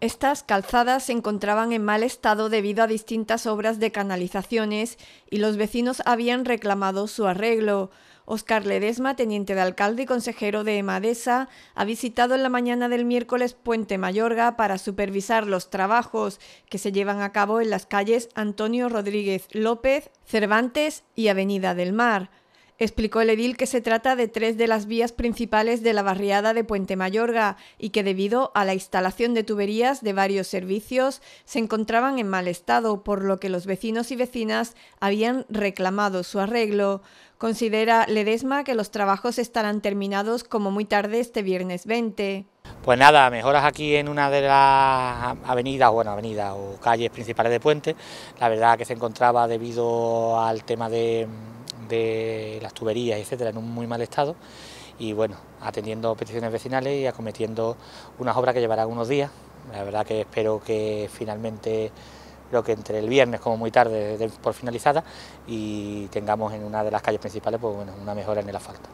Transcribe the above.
Estas calzadas se encontraban en mal estado debido a distintas obras de canalizaciones y los vecinos habían reclamado su arreglo. Oscar Ledesma, teniente de alcalde y consejero de Emadesa, ha visitado en la mañana del miércoles Puente Mayorga para supervisar los trabajos que se llevan a cabo en las calles Antonio Rodríguez López, Cervantes y Avenida del Mar. Explicó el edil que se trata de tres de las vías principales de la barriada de Puente Mayorga y que debido a la instalación de tuberías de varios servicios se encontraban en mal estado, por lo que los vecinos y vecinas habían reclamado su arreglo. Considera Ledesma que los trabajos estarán terminados como muy tarde este viernes 20. Pues nada, mejoras aquí en una de las avenidas, bueno, avenidas o calles principales de Puente. La verdad que se encontraba debido al tema de de las tuberías, etcétera, en un muy mal estado. Y bueno, atendiendo peticiones vecinales y acometiendo unas obras que llevarán unos días. La verdad que espero que finalmente, lo que entre el viernes como muy tarde, por finalizada y tengamos en una de las calles principales pues bueno, una mejora en el asfalto.